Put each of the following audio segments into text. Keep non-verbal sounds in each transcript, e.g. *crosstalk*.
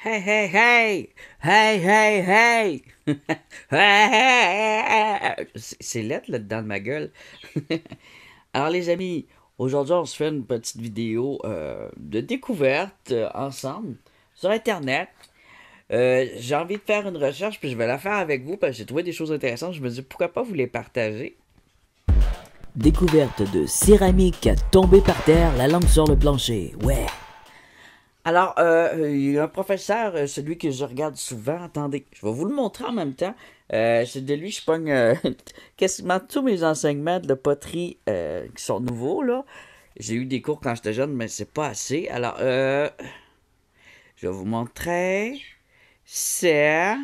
Hey, hey, hey! Hey, hey, hey! *laughs* C'est lettre là-dedans de ma gueule. *laughs* Alors, les amis, aujourd'hui, on se fait une petite vidéo euh, de découverte euh, ensemble sur Internet. Euh, j'ai envie de faire une recherche, puis je vais la faire avec vous parce que j'ai trouvé des choses intéressantes. Je me dis pourquoi pas vous les partager. Découverte de céramique tombée par terre, la langue sur le plancher. Ouais! Alors, euh, il y a un professeur, euh, celui que je regarde souvent, attendez, je vais vous le montrer en même temps. Euh, c'est de lui, je pogne *laughs* quasiment tous mes enseignements de poterie qui sont nouveaux, là. J'ai eu des cours quand j'étais jeune, mais c'est pas assez. Alors, je vais vous montrer. C'est...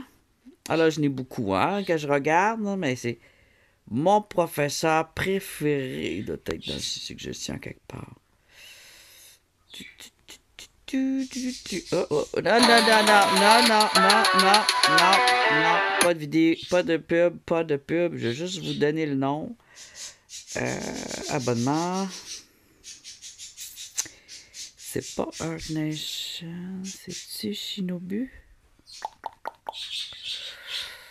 Alors, ah, je n'ai beaucoup, hein, que je regarde, mais c'est mon professeur préféré. de doit être dans ses quelque part. Tu, tu, tu. Oh, oh. Non, oh. non, non, non, non, non, non, non, non, non. Pas de vidéo, pas de pub, pas de pub. Je vais juste vous donner le nom. Euh, abonnement. C'est pas Earth Nation. C'est-tu Shinobu?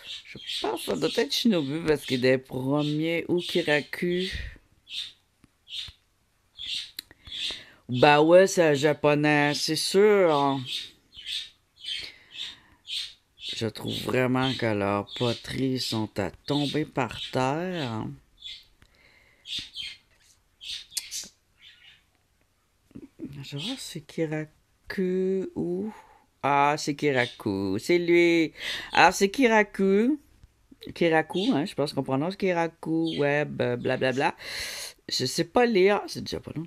Je pense que ça doit être Shinobu parce qu'il est des premiers Kiraku Bah ouais, c'est un japonais, c'est sûr. Je trouve vraiment que leurs poteries sont à tomber par terre. Je vois c'est Kiraku ou... Ah, c'est Kiraku, c'est lui. Ah, c'est Kiraku. Kiraku, hein, je pense qu'on prononce Kiraku, web, blablabla. Bla, bla. Je sais pas lire. C'est du pas long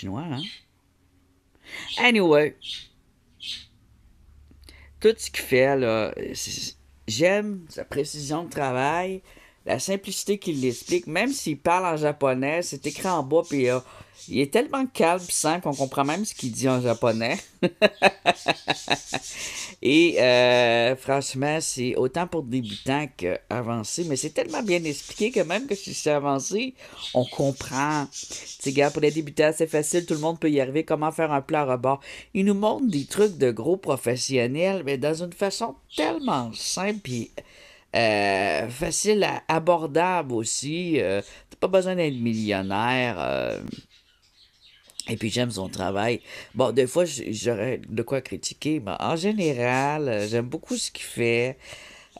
chinois. Hein? Anyway, tout ce qu'il fait, là, j'aime sa précision de travail, la simplicité qu'il explique. même s'il parle en japonais, c'est écrit en bas, puis il est tellement calme et simple qu'on comprend même ce qu'il dit en japonais. *laughs* et euh, franchement, c'est autant pour débutants qu'avancés, mais c'est tellement bien expliqué que même que si c'est avancé, on comprend. Tu gars, pour les débutants, c'est facile, tout le monde peut y arriver. Comment faire un plat à rebord? Il nous montre des trucs de gros professionnels, mais dans une façon tellement simple et euh, facile, abordable aussi. Tu euh, T'as pas besoin d'être millionnaire. Et puis j'aime son travail. Bon, des fois, j'aurais de quoi critiquer, mais en général, euh, j'aime beaucoup ce qu'il fait.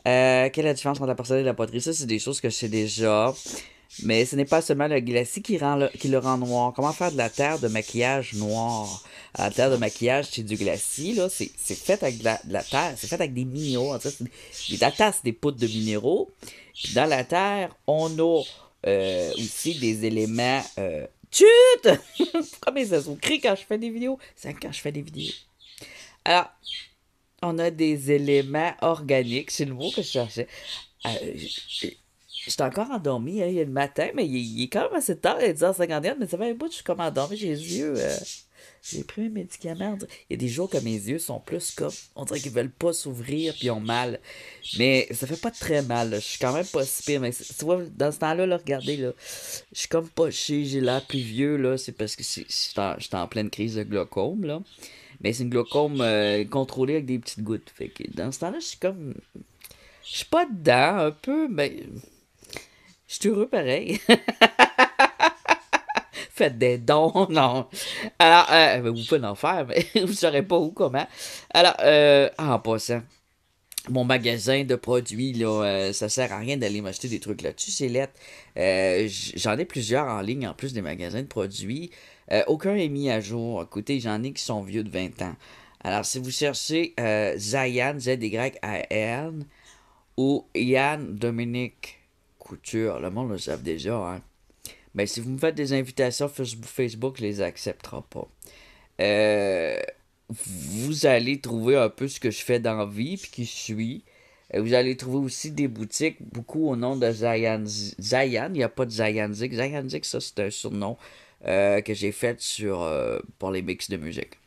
Euh, quelle est la différence entre la porcelaine et la poterie? Ça, c'est des choses que je sais déjà. Mais ce n'est pas seulement le glacis qui, le, rend noir. Comment faire de la terre de maquillage noir? la terre de maquillage, c'est du glacis, là. C'est fait avec de la, terre, c'est fait avec des minéraux. En fait, la terre, des poudres de minéraux. dans la terre, on a euh, aussi des éléments Chut! *laughs* Pourquoi se sont crient quand je fais des vidéos. C'est quand je fais des vidéos. Alors, on a des éléments organiques, c'est nouveau que je cherchais. Euh, J'étais encore endormie hein, le matin, mais il, est quand même assez tard, il est 10h51, mais ça fait un bout, je suis comme endormie, j'ai les yeux. Euh, j'ai pris mes médicaments. Il y a des jours que mes yeux sont plus comme, on dirait qu'ils veulent pas s'ouvrir puis ils ont mal. Mais ça fait pas très mal, je suis quand même pas si pire. Mais tu vois, dans ce temps-là, là, regardez, là, je suis comme pas j'ai l'air plus vieux, là, c'est parce que je suis en, pleine crise de glaucome, là. Mais c'est une glaucome euh, contrôlée avec des petites gouttes. Fait que dans ce temps-là, je suis comme. Je suis pas dedans, un peu, mais. Je suis heureux pareil. *laughs* faites des dons, *laughs* non. Alors, euh, ben, vous pouvez en faire, mais *laughs* vous ne saurez pas où, comment. Alors, euh, en passant, mon magasin de produits, là, euh, ça sert à rien d'aller m'acheter des trucs là-dessus, c'est lettre. Euh, j'en ai plusieurs en ligne, en plus des magasins de produits. aucun est mis à jour. Écoutez, j'en ai qui sont vieux de 20 ans. Alors, si vous cherchez Zayan, Z-Y-A-N, ou Yann Dominique Couture, le monde le savent déjà, hein mais ben, si vous me faites des invitations Facebook, je les acceptera pas. Euh, vous allez trouver un peu ce que je fais dans la vie, puis qui je suis. Euh, vous allez trouver aussi des boutiques, beaucoup au nom de Zayan. Zayan, il n'y a pas de Zayanzik. Zayan ça, c'est un surnom euh, que j'ai fait sur, pour les mix de musique.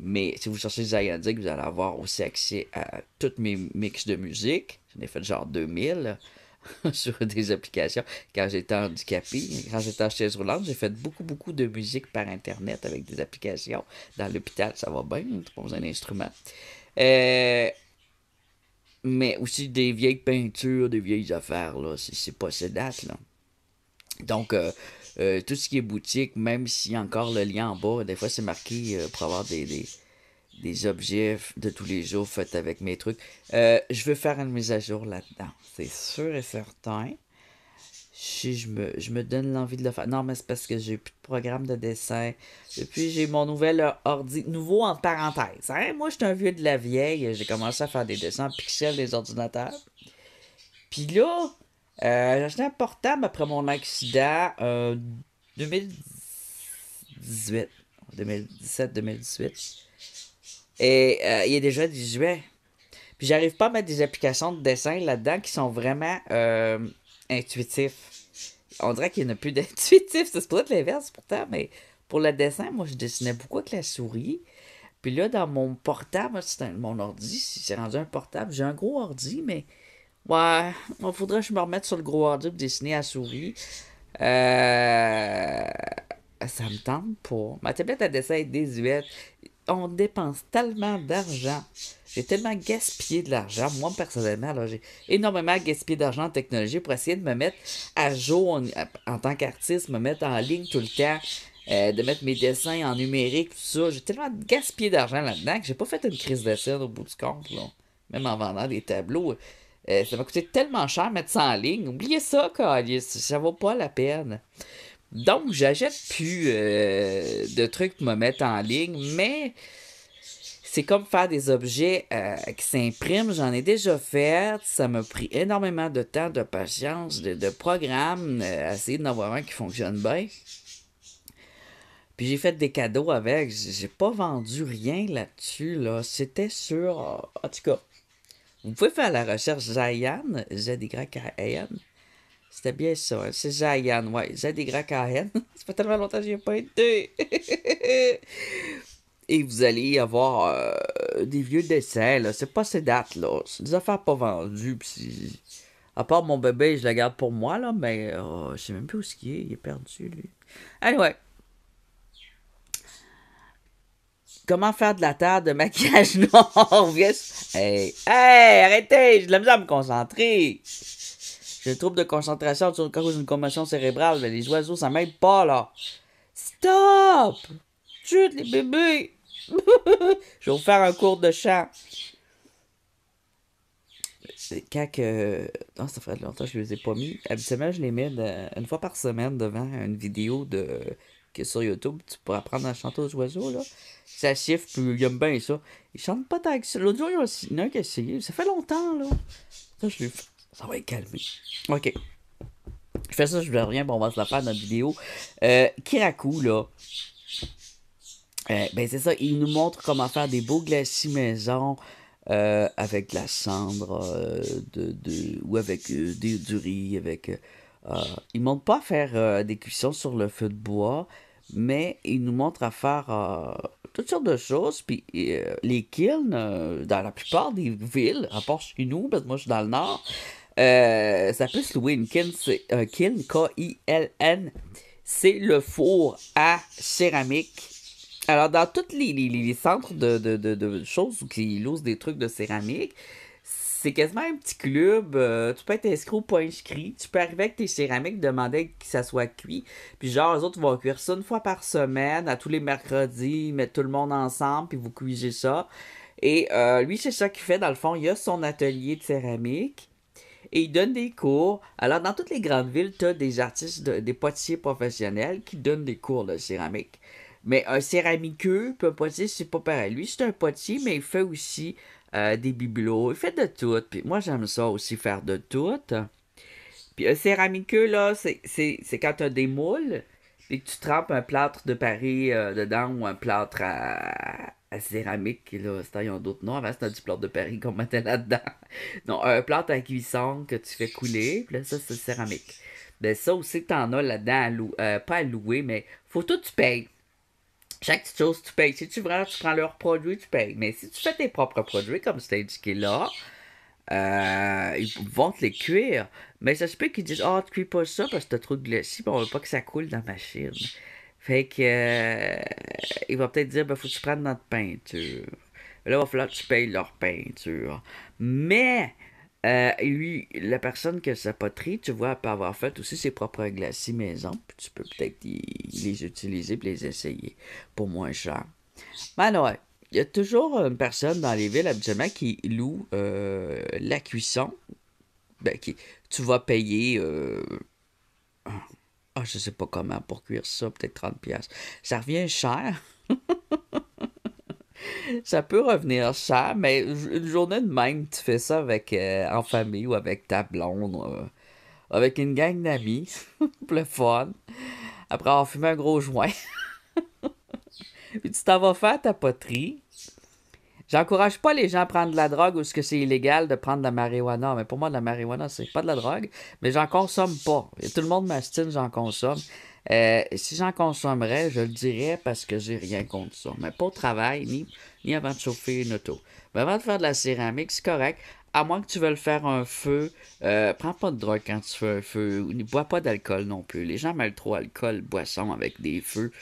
Mais si vous cherchez Zik, vous allez avoir aussi accès à toutes mes mix de musique. J'en ai fait genre 2000. *laughs* sur des applications quand j'étais handicapé, quand j'étais en chaise roulante. J'ai fait beaucoup, beaucoup de musique par Internet avec des applications. Dans l'hôpital, ça va bien, on un instrument. Euh, mais aussi des vieilles peintures, des vieilles affaires, là. C'est pas ces dates, là. Donc, euh, euh, tout ce qui est boutique, même s'il y a encore le lien en bas, des fois c'est marqué pour avoir des des objets de tous les jours faits avec mes trucs. Euh, je veux faire une mise à jour là-dedans, c'est sûr et certain. Si je me, je me donne l'envie de le faire. Non, mais c'est parce que j'ai plus de programme de dessin. Et puis, j'ai mon nouvel euh, ordi. Nouveau en parenthèse. Hein. Moi, je un vieux de la vieille. J'ai commencé à faire des dessins en pixels des ordinateurs. Puis là, euh, j'ai acheté un portable après mon accident 2018. 2017-2018. Et il euh, il est déjà 18. Puis j'arrive pas à mettre des applications de dessin là-dedans qui sont vraiment euh, intuitifs. On dirait qu'il n'y en a plus d'intuitifs. C'est pour être l'inverse pourtant, mais pour le dessin, moi, je dessinais beaucoup avec la souris. Puis là, dans mon portable, c'est mon ordi, c'est rendu un portable. J'ai un gros ordi, mais ouais, il faudrait que je me remette sur le gros ordi pour dessiner à souris. Euh, ça me tente pas. Ma tablette à dessin est désuète on dépense tellement d'argent. J'ai tellement gaspillé de l'argent. Moi, personnellement, j'ai énormément gaspillé d'argent en technologie pour essayer de me mettre à jour en, tant qu'artiste, me mettre en ligne tout le temps, euh, de mettre mes dessins en numérique, tout ça. J'ai tellement gaspillé d'argent là-dedans que j'ai pas fait une crise de au bout du compte. Même en vendant des tableaux. Euh, ça m'a coûté tellement cher mettre ça en ligne. Oubliez ça, Alice. Ça vaut pas la peine. Donc, j'achète plus euh, de trucs pour me mettre en ligne, mais c'est comme faire des objets euh, qui s'impriment. J'en ai déjà fait. Ça m'a pris énormément de temps, de patience, de, de programme, Assez euh, essayer d'en avoir un qui fonctionne bien. Puis j'ai fait des cadeaux avec. J'ai pas vendu rien là-dessus. C'était sur. En tout cas, vous pouvez faire la recherche Zayan, j'ai des à c'était bien ça. Hein? C'est Zayan, ouais. ZYKN. *laughs* ça fait tellement longtemps que je pas été. *laughs* Et vous allez avoir euh, des vieux dessins, là. C'est pas ces dates-là. C'est des affaires pas vendues. à part mon bébé, je la garde pour moi, là. Mais euh, je sais même plus où ce qu'il est. Il est perdu, lui. Anyway. Comment faire de la terre de maquillage *laughs* noir? hey, hey, arrêtez! J'ai de la misère à me concentrer. J'ai un trouble de concentration sur le cause une commotion cérébrale, mais ben, les oiseaux, ça m'aide pas, là. Stop! Chute les bébés! *laughs* je vais vous faire un cours de chant. C'est quand que. Non, ça fait longtemps que je les ai pas mis. Habituellement, je les mets une fois par semaine devant une vidéo de est sur YouTube, tu pourras apprendre à chanter aux oiseaux, là. Ça chiffre, puis il aime bien ça. Ils chantent pas tant que ça. L'autre jour, il y en a un qui a essayé. Ça fait longtemps, là. Ça, je l'ai fait. Ça va être calmé. Ok. Je fais ça, je ne rien, bon, on va se la faire dans notre vidéo. Euh, Kiraku là. Euh, ben, c'est ça, il nous montre comment faire des beaux glacis maison euh, avec de la cendre de, ou avec des, du riz. Avec, il ne montre pas faire des cuissons sur le feu de bois, mais il nous montre à faire toutes sortes de choses. Puis les kilns, dans la plupart des villes, à part chez nous, parce que moi je suis dans le nord, euh, ça peut se louer une kiln, c'est un K-I-L-N. C'est le four à céramique. Alors, dans tous les, centres de, de, choses qui louent des trucs de céramique, c'est quasiment un petit club. Euh, tu peux être inscrit ou pas inscrit. Tu peux arriver avec tes céramiques, demander que ça soit cuit. Puis genre, les autres vont cuire ça une fois par semaine, à tous les mercredis, ils mettent tout le monde ensemble, puis vous cuisez ça. Et euh, lui, c'est ça qu'il fait, dans le fond, il a son atelier de céramique et ils donnent des cours. Alors, dans toutes les grandes villes, tu as des artistes, des potiers professionnels qui donnent des cours de céramique. Mais un céramiqueux, un potier, c'est pas pareil. Lui, c'est un potier, mais il fait aussi euh, des bibelots. Il fait de tout. Puis moi, j'aime ça aussi, faire de tout. Puis un céramiqueux, là, c'est quand tu as des moules et que tu trempes un plâtre de Paris euh, dedans ou un plâtre à, à céramique, là, qu'il y ont d'autres noms. Hein, Avant, c'était du plâtre de Paris qu'on mettait là-dedans. *laughs* Non, un plâtre à cuisson que tu fais couler, puis là, ça, c'est céramique. Mais ben, ça aussi, tu en as là-dedans, à louer. Euh, pas à louer, mais faut tout, tu payes. Chaque petite chose, tu payes. Si tu prends, tu prends leurs produits, tu payes. Mais si tu fais tes propres produits, comme c'était indiqué là, euh, ils vont te les cuire. Mais ça se peut qu'ils disent Ah, oh, tu cuis pas ça parce que t'as trop de glacis, on veut pas que ça coule dans la machine. Fait que euh, il va peut-être dire ben, faut que tu prennes notre peinture. Là, il va falloir que tu payes leur peinture. Mais euh, lui, la personne qui a sa poterie, tu vois, peut avoir fait aussi ses propres glacis maison. Puis tu peux peut-être les utiliser et les essayer pour moins cher. Ben ouais, il y a toujours une personne dans les villes habituellement qui loue euh, la cuisson. Ben, qui, tu vas payer ah, je sais pas comment pour cuire ça, peut-être 30 Ça revient cher. *laughs* ça peut revenir cher, mais une journée de même, tu fais ça avec euh, en famille ou avec ta blonde, euh, avec une gang d'amis, *laughs* pour le fun. Après on fumé un gros joint. *laughs* Puis tu t'en vas faire ta poterie. J'encourage pas les gens à prendre de la drogue ou ce que c'est illégal de prendre de la marijuana. Mais pour moi, de la marijuana, c'est pas de la drogue, mais j'en consomme pas. tout le monde m'astine, j'en consomme. Euh, si j'en consommerais, je le dirais parce que j'ai rien contre ça. Mais pas au travail, ni, ni avant de chauffer une auto. Mais avant de faire de la céramique, c'est correct. À moins que tu veuilles faire un feu, euh, prends pas de drogue quand tu fais un feu. Ne bois pas d'alcool non plus. Les gens mêlent trop alcool, boisson avec des feux.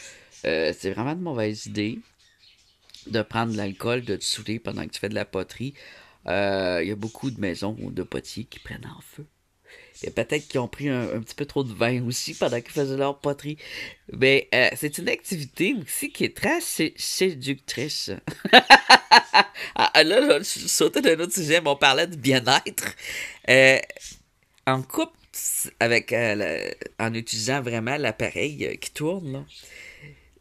Euh, c'est vraiment de mauvaise idée de prendre de l'alcool, de te saouler pendant que tu fais de la poterie. Il euh, y a beaucoup de maisons de potiers qui prennent en feu. a peut-être qu'ils ont pris un, petit peu trop de vin aussi pendant qu'ils faisaient leur poterie. Mais euh, c'est une activité aussi qui est très séductrice. *laughs* Ah, ah, là, je vais sauter d'un autre sujet, mais on parlait de bien-être. Euh, en couple, avec, en utilisant vraiment l'appareil qui tourne,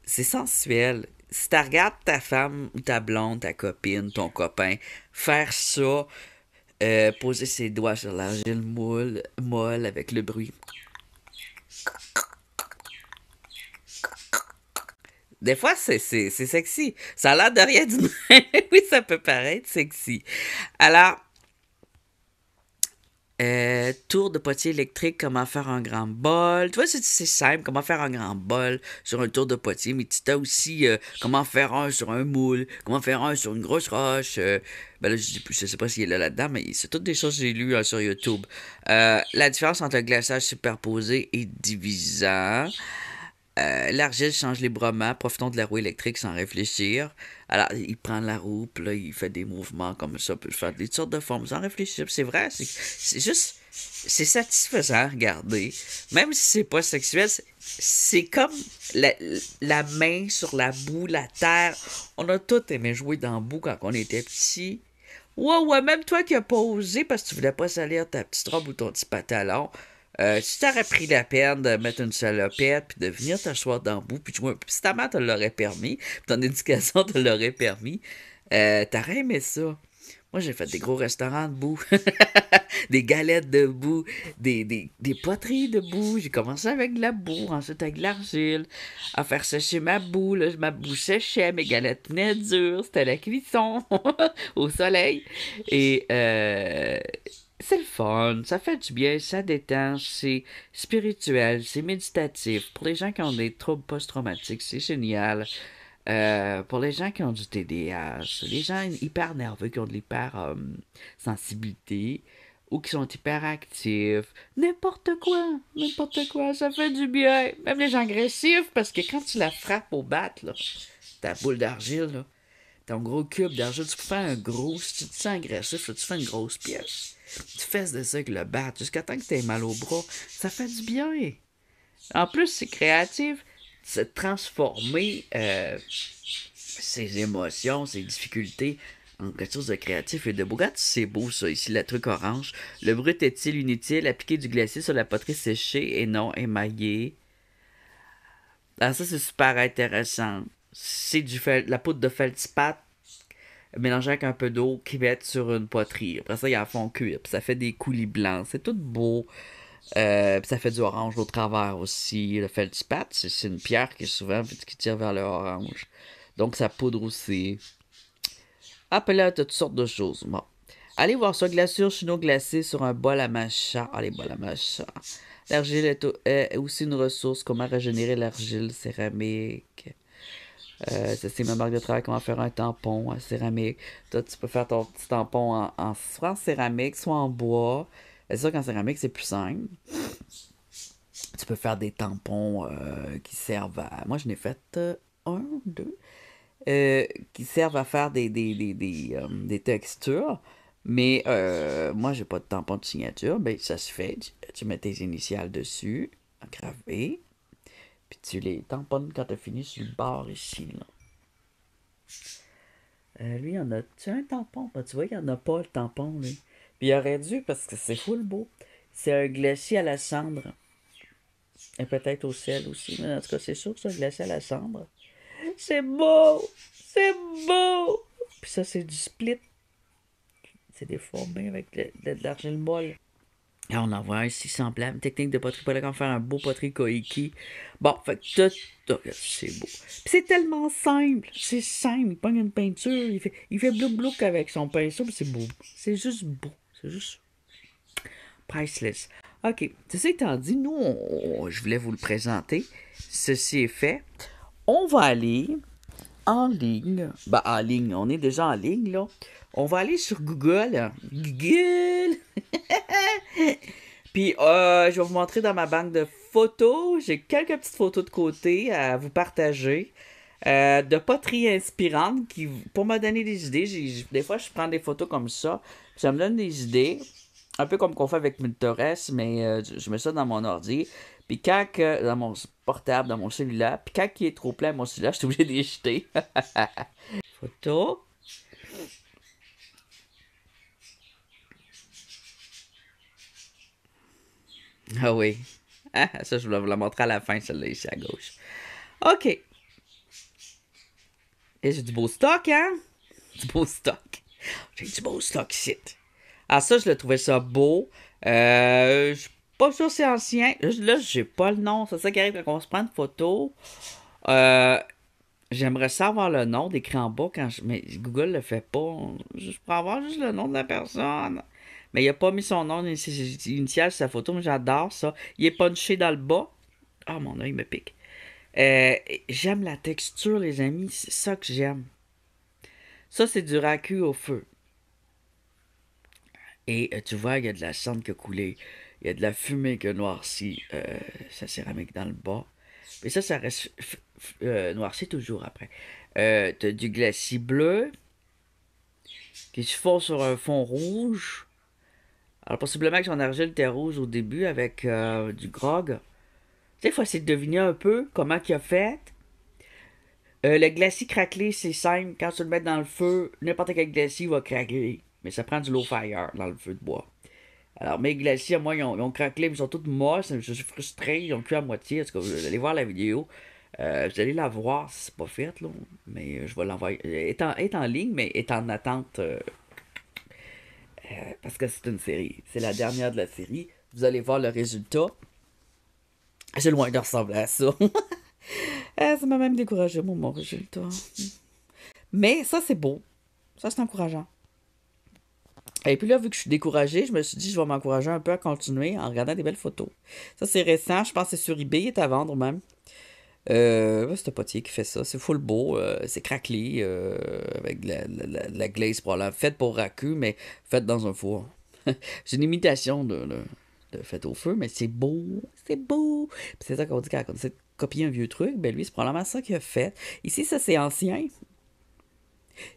c'est sensuel si tu regardes ta femme, ta blonde, ta copine, ton copain faire ça, euh, poser ses doigts sur l'argile molle, molle avec le bruit. Des fois, c'est sexy. Ça a l'air de rien du *laughs* oui, ça peut paraître sexy. Alors, euh, tour de potier électrique, comment faire un grand bol. Tu vois, c'est simple, comment faire un grand bol sur un tour de potier, mais tu as aussi euh, comment faire un sur un moule, comment faire un sur une grosse roche. Euh, ben là, je sais pas s'il est là là-dedans, mais c'est toutes des choses que j'ai lues hein, sur YouTube. la différence entre un glaçage superposé et divisant. Euh, l'argile change librement, profitons de la roue électrique sans réfléchir. Alors, il prend la roue, puis là, il fait des mouvements comme ça, peut faire des sortes de formes sans réfléchir. C'est vrai, c'est juste, c'est satisfaisant à regarder. Même si c'est pas sexuel, c'est comme la, main sur la boue, la terre. On a tous aimé jouer dans la boue quand on était petit. Ouais, ouais, même toi qui as posé parce que tu voulais pas salir ta petite robe ou ton petit pantalon. Euh, si t'aurais pris la peine de mettre une salopette, puis de venir t'asseoir dans le bout, puis tu vois, si ta mère te l'aurait permis, puis ton éducation te l'aurait permis, euh, t'aurais aimé ça. Moi, j'ai fait des gros restaurants de boue. *laughs* des galettes de des, des, des poteries boue. J'ai commencé avec de la boue, ensuite avec de l'argile, à faire sécher ma boue. Là, ma boue séchait, mes galettes net dures, c'était la cuisson *laughs* au soleil. Et euh, c'est le fun, ça fait du bien, ça détend, c'est spirituel, c'est méditatif. Pour les gens qui ont des troubles post-traumatiques, c'est génial. Euh, pour les gens qui ont du TDAH, les gens hyper nerveux, qui ont de l'hyper-sensibilité, ou qui sont hyper actifs, n'importe quoi, n'importe quoi, ça fait du bien. Même les gens agressifs, parce que quand tu la frappes au bat, là, ta boule d'argile, là, ton gros cube d'argent, tu peux un gros, si tu te sens agressif, tu fais une grosse pièce. Tu fesses de ça avec le bat jusqu'à temps que tu mal au bras. Ça fait du bien. En plus, c'est créatif. C'est transformer euh, ses émotions, ses difficultés en quelque chose de créatif et de beau. c'est beau ça ici, le truc orange. Le brut est-il inutile? Appliquer du glacier sur la poterie séchée et non émaillée. Alors ah, ça, c'est super intéressant c'est du la poudre de feldspat mélangée avec un peu d'eau qui va être sur une poterie. Après ça, a un fond cuire, ça fait des coulis blancs. C'est tout beau. Euh, ça fait du orange au travers aussi. Le feldspath, c'est une pierre qui est souvent qui tire vers le orange. Donc ça poudre aussi. Appelé à toutes sortes de choses. Bon. Allez voir ça. Glaçure Chino glacée sur un bol à machin. allez ah, les à machin. L'argile est, aussi une ressource. Comment régénérer l'argile céramique? c'est euh, ma marque de travail, comment faire un tampon en euh, céramique. Toi, tu peux faire ton petit tampon en, soit en céramique, soit en bois. Euh, c'est sûr qu'en céramique, c'est plus simple. Tu peux faire des tampons qui servent à. Moi, je n'ai fait un un, deux. qui servent à faire des, des, textures. Mais moi, j'ai pas de tampon de signature. Ben, ça se fait. Tu, mets tes initiales dessus, gravé. Puis tu les tamponnes quand t'as fini sur le bord ici, là. Euh, lui, il en a. Tu as un tampon? Ben, tu vois, il n'y en a pas le tampon, lui. Puis il aurait dû, parce que c'est fou le beau. C'est un glacier à la cendre. Et peut-être au sel aussi. Mais en tout cas, c'est sûr que c'est un glacier à la cendre. C'est beau! C'est beau! Puis ça, c'est du split. C'est déformé avec de l'argile molle. Là, on en voit un semblable. Technique de poterie polaire, on faire un beau poterie koiki. Bon, fait que tout c'est beau. c'est tellement simple. C'est simple. Il prend une peinture, il fait, il fait avec son pinceau, c'est beau. C'est juste beau. C'est juste priceless. OK. Ceci étant dit, nous, je voulais vous le présenter. Ceci est fait. On va aller en ligne. Ben, en ligne. On est déjà en ligne, là. On va aller sur Google. Google! *laughs* Puis euh, je vais vous montrer dans ma banque de photos. J'ai quelques petites photos de côté à vous partager. Euh, de poterie inspirantes qui, pour me donner des idées, des fois je prends des photos comme ça, ça me donne des idées, un peu comme qu'on fait avec Multores mais euh, je mets ça dans mon ordi, puis quand dans mon portable, dans mon cellulaire, puis quand il est trop plein mon cellulaire, *laughs* je suis obligé de les jeter. *laughs* Photo, Ah oui. Ah, ça, je voulais vous la montrer à la fin, celle-là, ici à gauche. OK. Et j'ai du beau stock, hein? Du beau stock. J'ai du beau stock ici. Ah, ça, je le trouvais ça beau. Euh, je suis pas sûr c'est ancien. Là, j'ai pas le nom. C'est ça qui arrive quand on se prend de photo. Euh, J'aimerais savoir le nom d'écran en bas quand je. Mais Google le fait pas. Je pourrais avoir juste le nom de la personne mais il a pas mis son nom initial sur sa photo, mais j'adore ça. Il est punché dans le bas. Ah, mon œil me pique. Euh, j'aime la texture, les amis. C'est ça que j'aime. Ça, c'est du racu au feu. Et euh, tu vois, il y a de la cendre qui a coulé. Il y a de la fumée qui a noirci euh, sa céramique dans le bas. Mais ça, ça reste noirci toujours après. tu as du glacis bleu qui se fond sur un fond rouge. Alors, possiblement que son argile le au début avec euh, du grog. Tu sais, il faut essayer de deviner un peu comment il a fait. Euh, le glacis craquelé, c'est simple. Quand tu le mets dans le feu, n'importe quel glacis va craquer. Mais ça prend du low fire dans le feu de bois. Alors, mes glacis, à moi, ils ont, craqué, craquelé, ils sont tous morts. Je suis frustré, ils ont cuit à moitié. En tout cas, vous allez voir la vidéo. Euh, vous allez la voir, c'est pas fait, là. Mais euh, je vais l'envoyer. est, en, ligne, mais est en attente parce que c'est une série. C'est la dernière de la série. Vous allez voir le résultat. J'ai loin de ressembler à ça. *laughs* Eh, ça m'a même découragé, mon, résultat. Mais ça, c'est beau. Ça, c'est encourageant. Et puis là, vu que je suis découragée, je me suis dit, je vais m'encourager un peu à continuer en regardant des belles photos. Ça, c'est récent. Je pense que c'est sur eBay, il est à vendre même. Euh, c'est un potier qui fait ça. C'est full beau. Euh, c'est craquelé euh, avec de la, la, la, glace probablement faite pour raku, mais faite dans un four. *laughs* c'est une imitation de, de, au feu, mais c'est beau. C'est beau. c'est ça qu'on dit quand on essaie copier un vieux truc. Ben lui, c'est probablement ça qu'il a fait. Ici, ça, c'est ancien.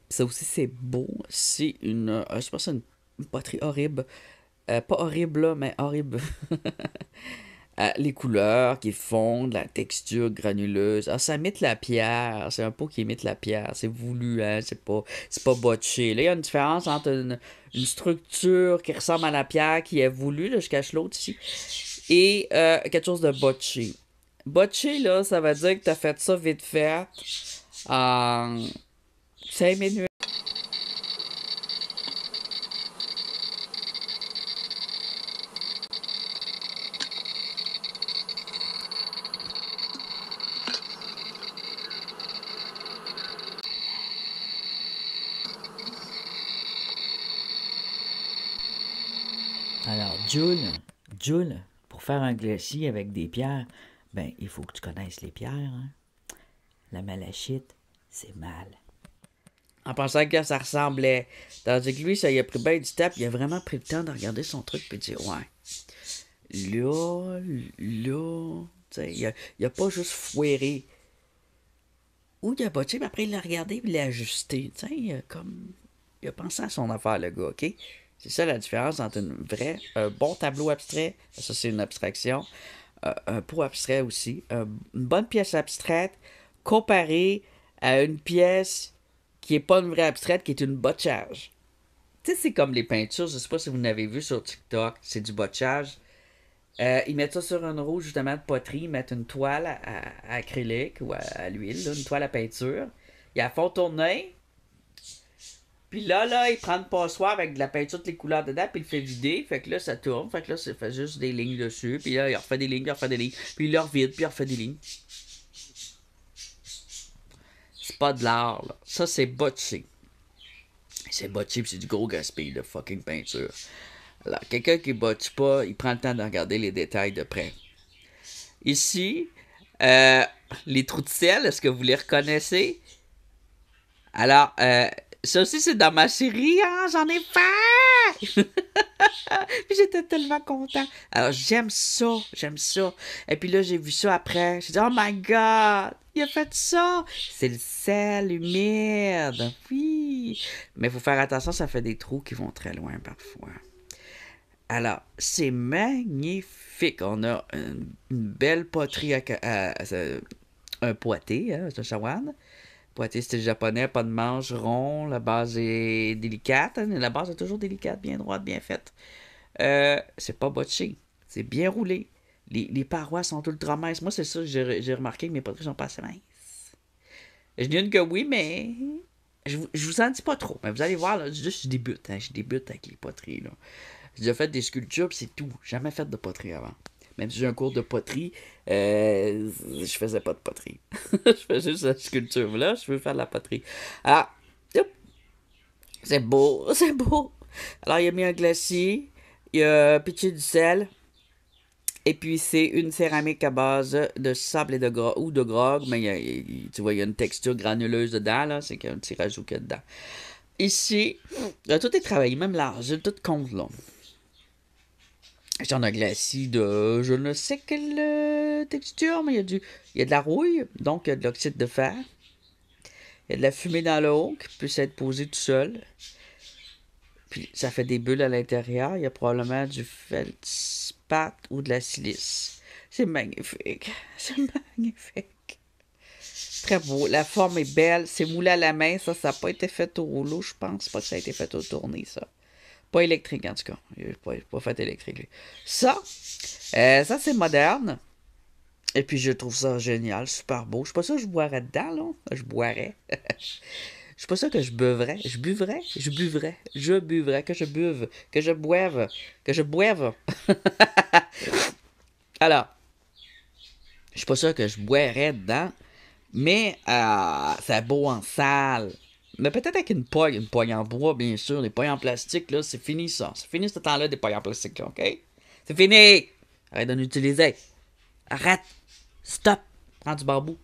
ça aussi, c'est beau. C'est une. Euh, je pense c'est une poterie horrible. pas horrible, mais horrible. *laughs* Euh, les couleurs qui fondent, la texture granuleuse. Ah, ça imite la pierre. C'est un pot qui imite la pierre. C'est voulu, hein? C'est pas, c'est pas botché. Là, il y a une différence entre une, structure qui ressemble à la pierre qui est voulu là, je cache l'autre ici, et euh, quelque chose de botché. Botché, là, ça veut dire que tu as fait ça vite fait en euh, 5 minutes. Joule, pour faire un glacis avec des pierres, ben, il faut que tu connaisses les pierres. Hein. La malachite, c'est mal. En pensant que ça ressemblait. Tandis que lui, ça il a pris bien du tap, il a vraiment pris le temps de regarder son truc puis de dire Ouais. Là, là. il, n'a pas juste foiré. Ou il a pas. après il l'a regardé et il l'a ajusté. comme. Il a pensé à son affaire, le gars, OK? C'est ça la différence entre une vraie, un bon tableau abstrait, ça c'est une abstraction, euh, un pot abstrait aussi, euh, une bonne pièce abstraite comparée à une pièce qui n'est pas une vraie abstraite, qui est une botchage. Tu sais, c'est comme les peintures, je sais pas si vous l'avez vu sur TikTok, c'est du botchage. Euh, ils mettent ça sur une roue justement de poterie, ils mettent une toile à, acrylique ou à, à l'huile, une toile à peinture. Ils la font tourner, puis là, là, il prend le passoire avec de la peinture, toutes les couleurs dedans, puis il fait vider. Fait que là, ça tourne. Fait que là, ça fait juste des lignes dessus. Puis là, il refait des lignes, il refait des lignes. Puis il le revide, puis il refait des lignes. C'est pas de l'art, là. Ça, c'est botché. C'est botché, puis c'est du gros gaspillage de fucking peinture. Alors, quelqu'un qui botche pas, il prend le temps de regarder les détails de près. Ici, euh, les trous de ciel, est-ce que vous les reconnaissez? Alors, euh, ça aussi, c'est dans ma série, hein? J'en ai fait! *laughs* puis j'étais tellement content. Alors, j'aime ça, j'aime ça. Et puis là, j'ai vu ça après. J'ai dit, oh my god, il a fait ça! C'est le sel humide. Oui! Mais il faut faire attention, ça fait des trous qui vont très loin parfois. Alors, c'est magnifique. On a une, belle poterie à, un poité, hein, un chawan. C'était style japonais, pas de manche, rond. La base est délicate. Hein, la base est toujours délicate, bien droite, bien faite. Euh, c'est pas botché. C'est bien roulé. Les, parois sont ultra minces. Moi, c'est ça, j'ai remarqué que mes poteries sont pas assez minces. Je dis une que oui, mais je, je vous en dis pas trop. Mais vous allez voir, juste je débute. Hein, je débute avec les poteries. J'ai fait des sculptures, c'est tout. Jamais fait de poterie avant. Même si j'ai un cours de poterie, euh, je faisais pas de poterie. *laughs* je faisais juste la sculpture. Là, je veux faire de la poterie. Ah, c'est beau, *laughs* c'est beau. Alors, il a mis un glacis, il a pitié du sel. Et puis, c'est une céramique à base de sable et de gras ou de grog, mais tu vois, il y a une texture granuleuse dedans, là. C'est qu'il y a un petit rajout que dedans. Ici, euh, tout est travaillé, même là, j'ai tout compte, là a un glacis de je ne sais quelle euh, texture, mais il y, a du, il y de la rouille, donc il y a de l'oxyde de fer. Il y a de la fumée dans l'eau qui peut être posée tout seul. Puis ça fait des bulles à l'intérieur. Il y a probablement du feldspath ou de la silice. C'est magnifique. *laughs* C'est magnifique. Très beau. La forme est belle. C'est moulé à la main. Ça, ça n'a pas été fait au rouleau, je pense. Pas que ça a été fait au tourné, ça. Pas électrique, en tout cas. pas, fait électrique, Ça, euh, ça c'est moderne. Et puis, je trouve ça génial, super beau. Je suis pas sûr que je boirais dedans, là. Je boirais. *laughs* Je suis pas sûr que je buvrais, Je buverais. Je buverais. Je buverais. Que je buve. Que je boive. Que je boive. *laughs* Alors, je suis pas sûr que je boirais dedans. Mais c'est euh, beau en salle. Mais peut-être avec une poille, une poille en bois, bien sûr, des poilles en plastique, là, c'est fini ça. C'est fini ce temps-là des poilles en plastique, là, OK? C'est fini! Arrête d'en utiliser. Arrête! Stop! Prends du barbou!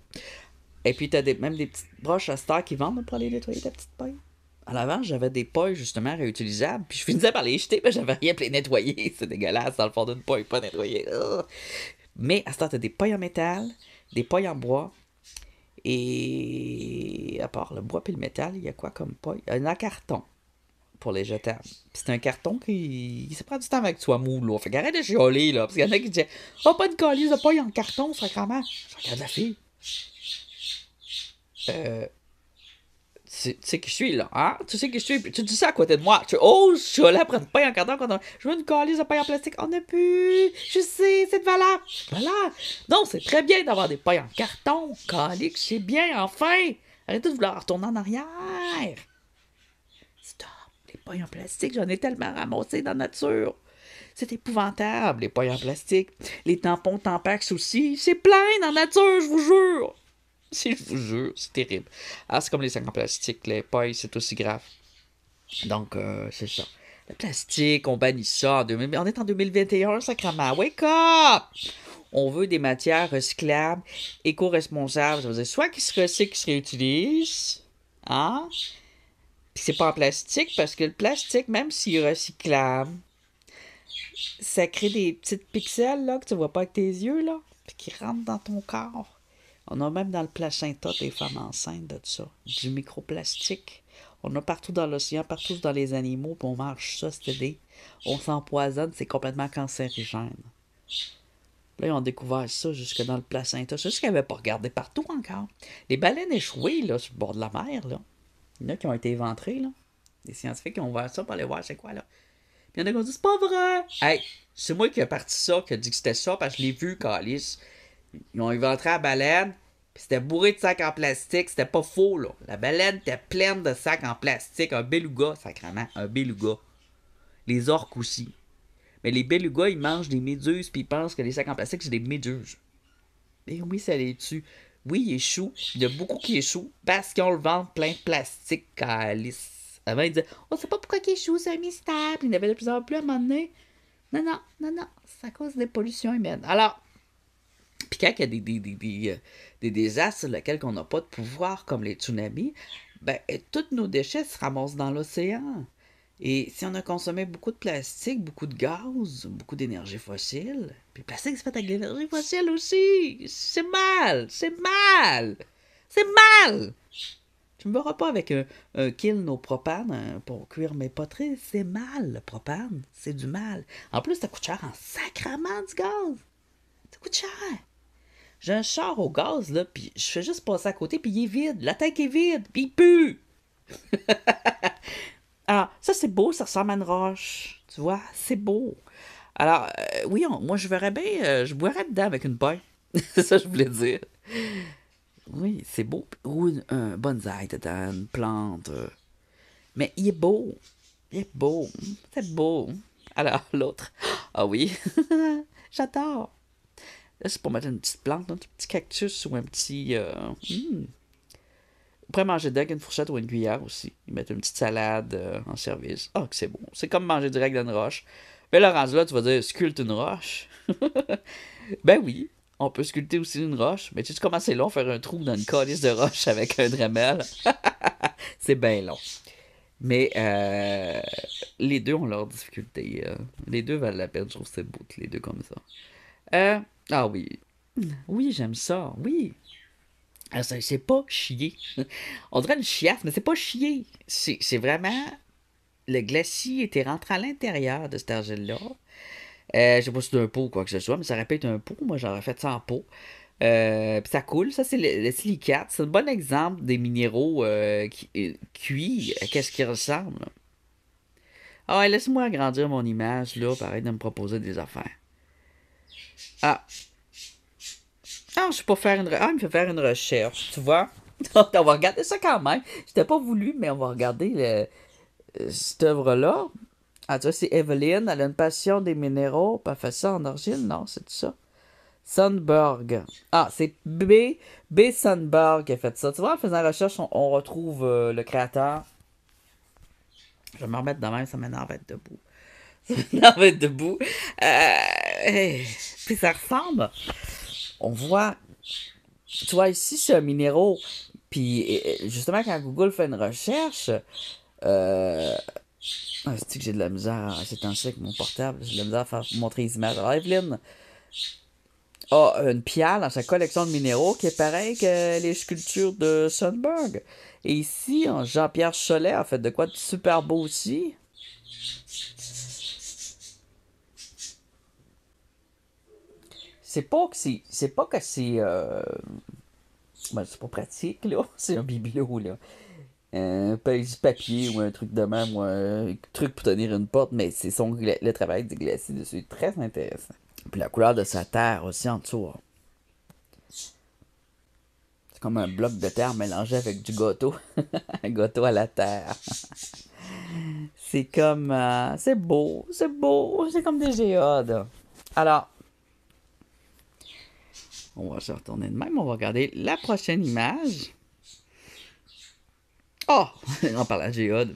Et puis, t'as des, même des petites broches à star qui vendent pour aller nettoyer ta petite paille. À l'avant, j'avais des poils justement réutilisables, puis je finissais par les jeter, mais j'avais rien pour les nettoyer. *laughs* C'est dégueulasse, dans le fond d'une poille pas nettoyer. Mais à ce temps, t'as des poilles en métal, des poils en bois, et à part le bois et le métal, il y a quoi comme a Un carton pour les jetables. C'est un carton qui se prend du temps avec toi mou, là. Fait qu'arrête de chialer, là. Parce qu'il y en a qui disent « Oh, pas de collier de poil en carton, sacrément. Je regarde la fille. Euh, tu sais qui je suis là, hein? Tu sais qui je suis, puis tu dis ça à côté de moi. Tu oh, je suis là à prendre paille en carton quand on... Je veux une colise de paille en plastique. On n'a plus. Je sais, c'est de valeur. Voilà. Non, c'est très bien d'avoir des pailles en carton. Colique, c'est bien, enfin. Arrêtez de vouloir retourner en arrière. Stop. Les pailles en plastique, j'en ai tellement ramassé dans la nature. C'est épouvantable, les pailles en plastique. Les tampons Tampax aussi. C'est plein dans la nature, je vous jure. *laughs* je vous jure, c'est terrible. Ah, c'est comme les sacs en plastique, les pailles, c'est aussi grave. Donc, euh, c'est ça. Le plastique, on bannit ça. En On est en 2021, sacrement. Wake up! On veut des matières recyclables, éco-responsables. Ça veut dire soit qu'ils se recyclent, qu'ils se réutilisent, hein? Puis c'est pas en plastique, parce que le plastique, même s'il est recyclable, ça crée des petites pixels, là, que tu vois pas avec tes yeux, là, puis qui rentrent dans ton corps. On a même dans le placenta des femmes enceintes de ça, du microplastique. On a partout dans l'océan, partout dans les animaux, puis on mange ça, c'était des... On s'empoisonne, c'est complètement cancérigène. Là, ils ont découvert ça jusque dans le placenta. C'est ce qu'ils n'avaient pas regardé partout encore. Les baleines échouées, là, sur le bord de la mer, là. Il y en a qui ont été éventrées, là. Les scientifiques ont ouvert ça pour aller voir c'est quoi, là. Puis il y en a qui ont dit, c'est pas vrai! Hey, c'est moi qui ai parti ça, qui a dit que c'était ça, parce que je l'ai vu, Calice. Ils ont inventé la baleine, puis c'était bourré de sacs en plastique. C'était pas faux, là. La baleine était pleine de sacs en plastique. Un beluga, sacrément, un beluga. Les orques aussi. Mais les belugas, ils mangent des méduses, puis ils pensent que les sacs en plastique, c'est des méduses. Mais oui, ça les tue. Oui, il échoue. Il y a beaucoup qui échouent parce qu'ils ont le ventre plein de plastique Alice. Avant, ils disaient On oh, sait pas pourquoi ils échouent, c'est un mystère. il y de plus en plus à un moment Non, non, non, non, c'est à cause des pollutions humaines. Alors, puis quand il y a des, des, des, euh, des désastres sur lesquels on n'a pas de pouvoir, comme les tsunamis, ben, euh, tous nos déchets se ramassent dans l'océan. Et si on a consommé beaucoup de plastique, beaucoup de gaz, beaucoup d'énergie fossile, puis le plastique, c'est fait avec l'énergie fossile aussi. C'est mal, c'est mal, c'est mal. Tu me verras pas avec un, un kiln propane euh, pour cuire mes poteries. C'est mal, le propane. C'est du mal. En plus, ça coûte cher en sacrament du gaz. Ça coûte cher. J'ai un char au gaz, là, puis je fais juste passer à côté, puis il est vide. La tête est vide, puis il pue. Alors, *laughs* ah, ça, c'est beau, ça ressemble à une roche. Tu vois, c'est beau. Alors, euh, oui, moi, je verrais bien, euh, je boirais dedans avec une paille. c'est *laughs* ça je voulais dire. Oui, c'est beau. Ou un bonsaï dedans, une plante. Euh. Mais il est beau. Il est beau. C'est beau. Alors, *laughs* l'autre. Ah oui. J'adore. Là, c'est pour mettre une petite plante, un petit cactus ou un petit. Euh, hmm. On manger avec une fourchette ou une cuillère aussi. Ils mettent une petite salade euh, en service. Ah, que c'est bon. C'est comme manger direct dans une roche. Mais là, là, tu vas dire sculpte une roche. *laughs* ben oui, on peut sculpter aussi une roche. Mais tu sais comment c'est long faire un trou dans une calice de roche *laughs* avec un Dremel? *laughs* c'est bien long. Mais euh, les deux ont leurs difficultés. Les deux valent la peine, je trouve c'est beau, les deux comme ça. Euh, ah oui. Oui, j'aime ça. Oui. Ah, c'est pas chier. *laughs* On dirait une chiasse, mais c'est pas chier. C'est vraiment. Le glacis était rentré à l'intérieur de cet argile-là. Euh, je sais pas si c'est un pot ou quoi que ce soit, mais ça aurait pu être un pot. Moi, j'aurais fait ça en pot. Euh, puis ça coule, ça c'est le, silicate. C'est un bon exemple des minéraux euh, cuits. Qu'est-ce qu'ils ressemblent? Ah, laisse-moi agrandir mon image, là, pareil de me proposer des affaires. Ah. ah je peux pas faire une... Ah, il me fait faire une recherche, tu vois. *laughs* Donc, on va regarder ça quand même. Je J'étais pas voulu, mais on va regarder euh, cette œuvre-là. Ah, tu vois, c'est Evelyn. Elle a une passion des minéraux. Pas fait ça en origine, non, c'est tout ça. Sandberg. Ah, c'est B. B. Sandberg qui a fait ça. Tu vois, en faisant la recherche, on, retrouve euh, le créateur. Je vais me remettre demain, ça m'énerve debout. *laughs* non, mais debout. Euh, puis ça ressemble. On voit. Tu vois, ici, c'est un minéraux. Puis euh, justement, quand Google fait une recherche. Euh, ah, que j'ai de la misère. C'est un avec mon portable. J'ai de la misère à faire montrer les images. Alors, Evelyn a une pierre dans sa collection de minéraux qui est pareil que les sculptures de Sunberg Et ici, Jean-Pierre Cholet a fait de quoi de super beau aussi. c'est pas que c'est, c'est pas que euh, ben, c'est pas pratique là, *laughs* c'est un bibelot là, un papier ou un truc de même un truc pour tenir une porte, mais c'est son le travail du glacier dessus, très intéressant. Puis la couleur de sa terre aussi en dessous. Hein. C'est comme un bloc de terre mélangé avec du gâteau, *laughs* un gâteau à la terre. *laughs* c'est comme, euh, c'est beau, c'est beau, c'est comme des géodes. Alors, on va se retourner de même. On va regarder la prochaine image. Oh! *laughs* on parle à géode.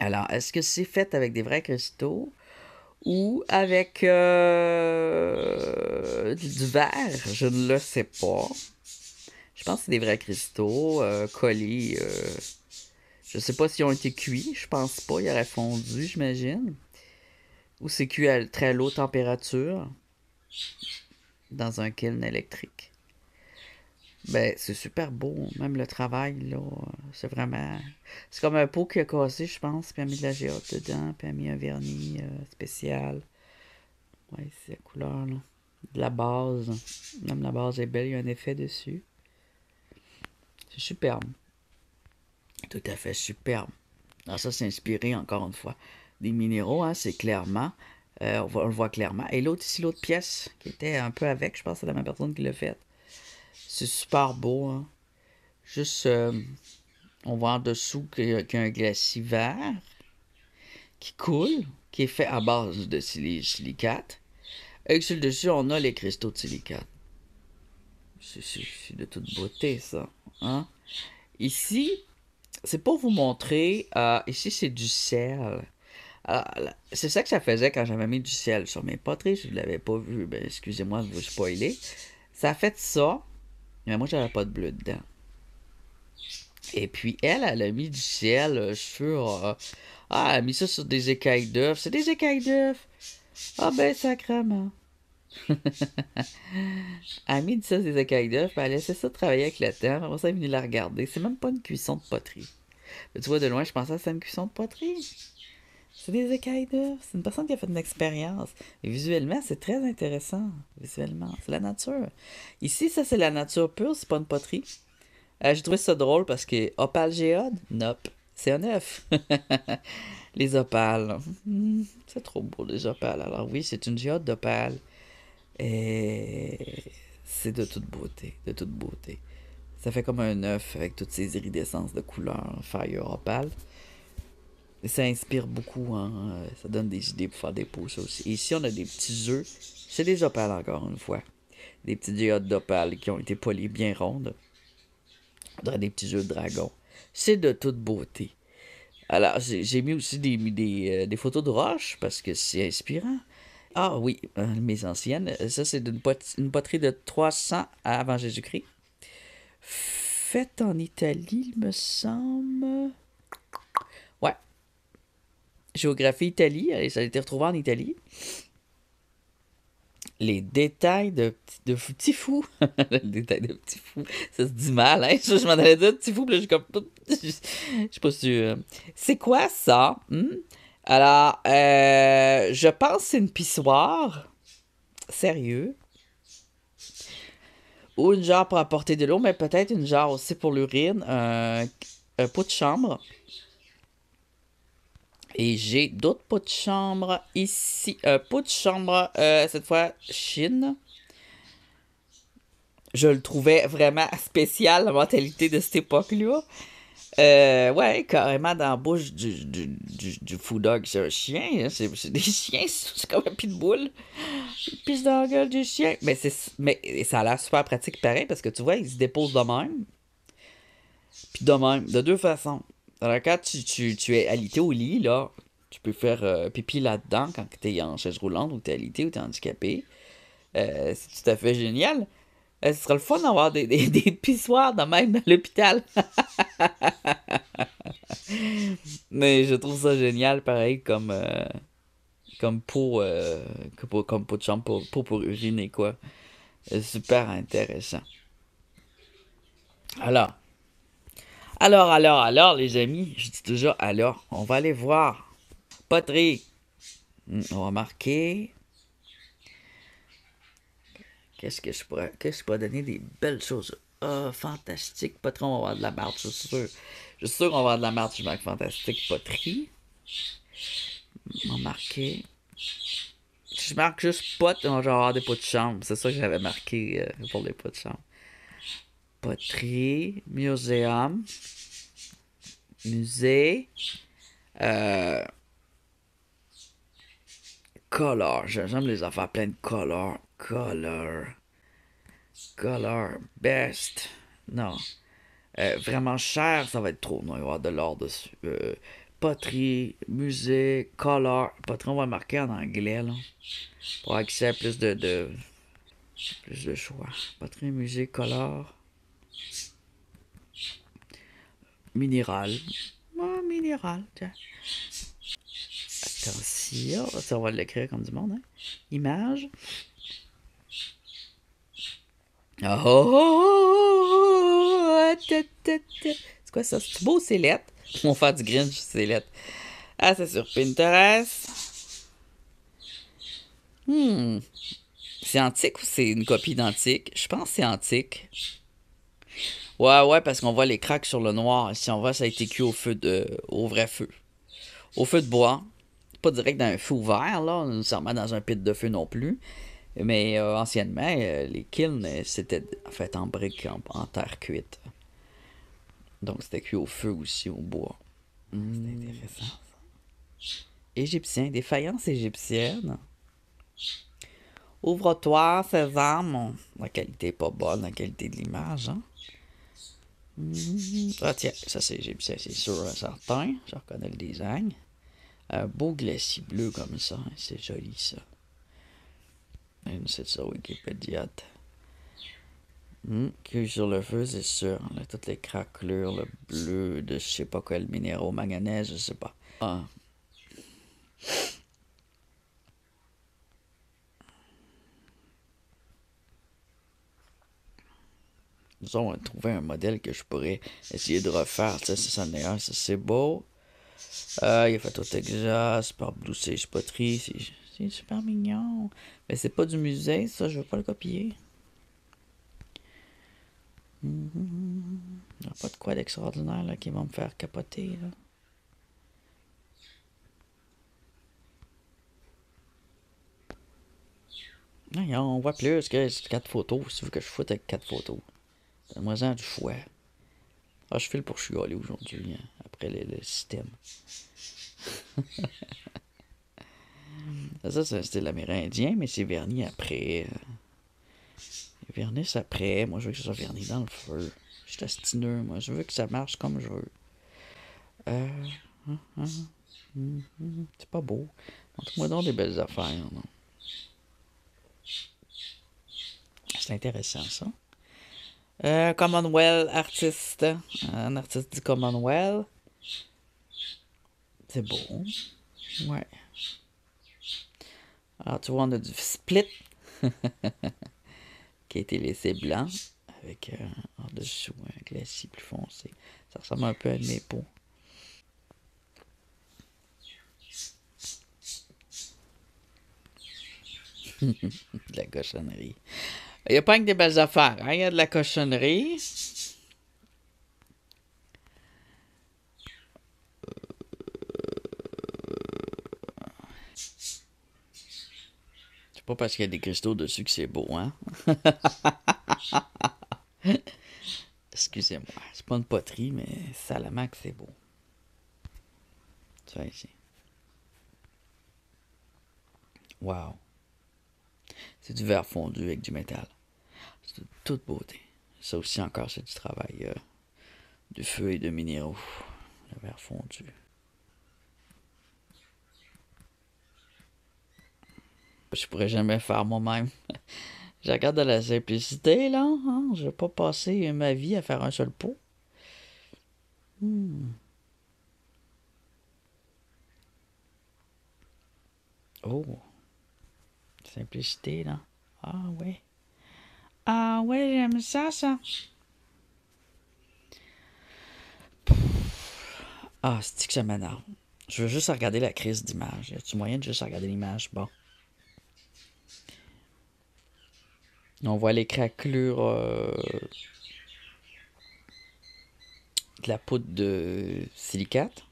Alors, est-ce que c'est fait avec des vrais cristaux ou avec euh, du verre? Je ne le sais pas. Je pense que c'est des vrais cristaux euh, collés. Euh. je ne sais pas s'ils ont été cuits. Je pense pas. Ils auraient fondu, j'imagine. Ou c'est cuit à très haute température dans un kiln électrique. Ben, c'est super beau, même le travail, là, c'est vraiment... C'est comme un pot qui a cassé, je pense, puis a mis de la géote dedans, puis a mis un vernis euh, spécial. Ouais, c'est la couleur, là. De la base, même la base est belle, il y a un effet dessus. C'est superbe. Tout à fait superbe. Alors ah, ça, c'est inspiré, encore une fois, des minéraux, hein, c'est clairement euh, on, voit, le voit clairement. Et l'autre ici, l'autre pièce qui était un peu avec, je pense que c'est la même personne qui l'a faite. C'est super beau. Hein? Juste, euh, on voit en dessous qu'il y, a un glacis vert qui coule, qui est fait à base de silicate. Et sur le dessus, on a les cristaux de silicate. C'est de toute beauté, ça. Hein. Ici, c'est pour vous montrer. Euh, ici, c'est du sel. Ah, c'est ça que ça faisait quand j'avais mis du ciel sur mes poteries. Je ne l'avais pas vu. Ben, excusez-moi de vous spoiler. Ça fait ça, mais moi, j'avais pas de bleu dedans. Et puis, elle, elle a mis du ciel sur. Euh, euh, ah, elle a mis ça sur des écailles d'œufs. C'est des écailles d'œufs. Ah, ben, sacrement. *laughs* elle a mis ça, des écailles d'œufs, elle a laissé ça travailler avec le temps. ça, elle est venue la regarder. C'est même pas une cuisson de poterie. Mais tu vois, de loin, je pensais que c'est une cuisson de poterie. C'est des écailles d'œufs. C'est une personne qui a fait une expérience. visuellement, c'est très intéressant. Visuellement, c'est la nature. Ici, ça, c'est la nature pure, c'est pas une poterie. Euh, J'ai trouvé ça drôle parce que opale géode, nope, c'est un œuf. *laughs* les opales, *laughs* c'est trop beau les opales. Alors oui, c'est une géode d'opale. Et c'est de toute beauté, de toute beauté. Ça fait comme un œuf avec toutes ces iridescences de couleurs, fire opale ça inspire beaucoup. Hein? Euh, ça donne des idées pour faire des pots, aussi. ici, on a des petits œufs. C'est des opales, encore une fois. Des petits diodes d'opales qui ont été polies bien rondes. On a des petits œufs de dragon. C'est de toute beauté. Alors, j'ai mis aussi euh, des, photos de roches parce que c'est inspirant. Ah oui, euh, mes anciennes. Ça, c'est une, poterie de 300 avant Jésus-Christ. Faites en Italie, il me semble géographie Italie, euh, et ça a été retrouvé en Italie. Les détails de, de petit fou. *laughs* les détails de petit fou. Ça se dit mal, hein? Je, m'en allais dire petit fou, puis là, je suis comme. *laughs* Je, suis pas sûr. C'est quoi ça? Hmm? Alors, euh, je pense que c'est une pissoire. Sérieux. Ou une jarre pour apporter de l'eau, mais peut-être une jarre aussi pour l'urine. un pot de chambre. Et j'ai d'autres pots de chambre ici. Un euh, pot de chambre, euh, cette fois, Chine. Je le trouvais vraiment *laughs* spécial, la mentalité de cette époque-là. Euh, ouais, carrément dans la bouche du, du, food dog. C'est un chien. C'est hein. des chiens, *laughs* c'est comme un pitbull. Pisse dans la gueule du chien. Mais, mais ça a l'air super pratique pareil parce que tu vois, ils se déposent de même. Puis de même, de deux façons. Alors, quand tu, tu, tu, es alité au lit, là, tu peux faire euh, pipi là-dedans quand tu es en chaise roulante ou tu es alité ou tu es handicapé. Euh, c'est tout à fait génial. Euh, ce sera le fun d'avoir des, des, *laughs* des pissoirs même dans l'hôpital. *laughs* Mais je trouve ça génial, pareil, comme, comme, pour, comme pour de pour, pour, pour uriner, quoi. Super intéressant. Alors, alors, alors, alors, les amis, je dis toujours alors, on va aller voir poterie, hmm, On va marquer. Qu'est-ce que je pourrais. Qu'est-ce que je donner des belles choses? Oh, fantastique, poterie, on va avoir de la marche, je suis sûr. Je suis sûr qu'on va avoir de la marche, je marque fantastique, poterie, hmm, On va marquer. Je marque juste pot, on va avoir des pots de chambre. C'est ça que j'avais marqué euh, pour les pots de chambre poterie, Museum, musée, euh, color. J'aime les affaires pleines de color. Color. Color. Best. Non. Euh, vraiment cher, ça va être trop. Non, il y avoir de l'or dessus. Euh, musée, color. Poterie, on va marquer en anglais, là. Pour accéder à plus de, de plus de choix. Poterie, musée, color. minéral. Oh, minéral, tiens. Attention, ça on va l'écrire comme du monde, hein? Image. Ah, oh, oh, oh, oh C'est quoi ça? C'est beau, c'est lettre. On va faire du Grinch, c'est lettre. Ah, c'est sur Pinterest. Hmm. C'est antique ou c'est une copie d'antique? Je pense que c'est antique. Ouais, ouais, parce qu'on voit les cracks sur le noir. Si on voit, ça a été cuit au feu de, au vrai feu. Au feu de bois. Pas direct dans un feu ouvert, là, pas dans un pit de feu non plus. Mais euh, anciennement, euh, les kilns, euh, c'était en fait en briques, en, terre cuite. Donc c'était cuit au feu aussi, au bois. Hmm. C'est intéressant. Ça. Égyptien, des faïences égyptiennes. Ouvre-toi, mon. La qualité est pas bonne, la qualité de l'image. Hein? Ah tiens, ça c'est sûr, certain. Je reconnais le design. Un beau glacis bleu comme ça. Hein, c'est joli ça. C'est ça, Wikipédia. que hmm, sur le feu, c'est sûr. a hein, toutes les craquelures, le bleu de je sais pas quel minéraux, manganèse, je sais pas. Ah. ont hein, trouvé un modèle que je pourrais essayer de refaire. Tu sais, ça, ça, c'est beau. Euh, il a fait au Texas, par Blue Sage Pottery. C'est super mignon. Mais c'est pas du musée, ça, je veux pas le copier. Il mm-hmm. n'y a pas de quoi d'extraordinaire là, qui va me faire capoter. Là. Non, on voit plus que 4 photos, si vous que je foute avec 4 photos donne moi du foie. Ah, je file pour chialer aujourd'hui, hein, après le, système. *laughs* ça, c'est un style amérindien, mais c'est vernis après. Vernis après. Moi, je veux que ça soit vernis dans le feu. Je suis astineux, moi. Je veux que ça marche comme je veux. Euh... Hein, hein, mhm. c'est pas beau. Montre-moi donc des belles affaires. C'est intéressant, ça. Euh, Commonwealth artiste. Un artiste du Commonwealth. C'est beau. Ouais. Alors, tu vois, on a du split *laughs* qui a été laissé blanc avec euh, en dessous un glacis plus foncé. Ça ressemble un peu à mes peaux. *laughs* De la cochonnerie. Il n'y a pas que des belles affaires. Hein? Il y a de la cochonnerie. C'est pas parce qu'il y a des cristaux dessus que c'est beau, hein? *laughs* Excusez-moi. C'est pas une poterie, mais Salamac, c'est beau. Tu vois ici. Wow. C'est du verre fondu avec du métal. C'est de toute beauté. Ça aussi encore, c'est du travail euh, du feu et de minéraux. Le verre fondu. Je pourrais jamais faire moi-même. *laughs* Je garde de la simplicité, là. Hein? Je vais pas passer ma vie à faire un seul pot. Hmm. Oh. Simplicité, là. Ah ouais. Ah ouais, j'aime ça, ça. Ah, c'est que ça m'énerve. Je veux juste regarder la crise d'image. Y a-tu moyen de juste regarder l'image? Bon. On voit les craquelures euh, de la poudre de silicate.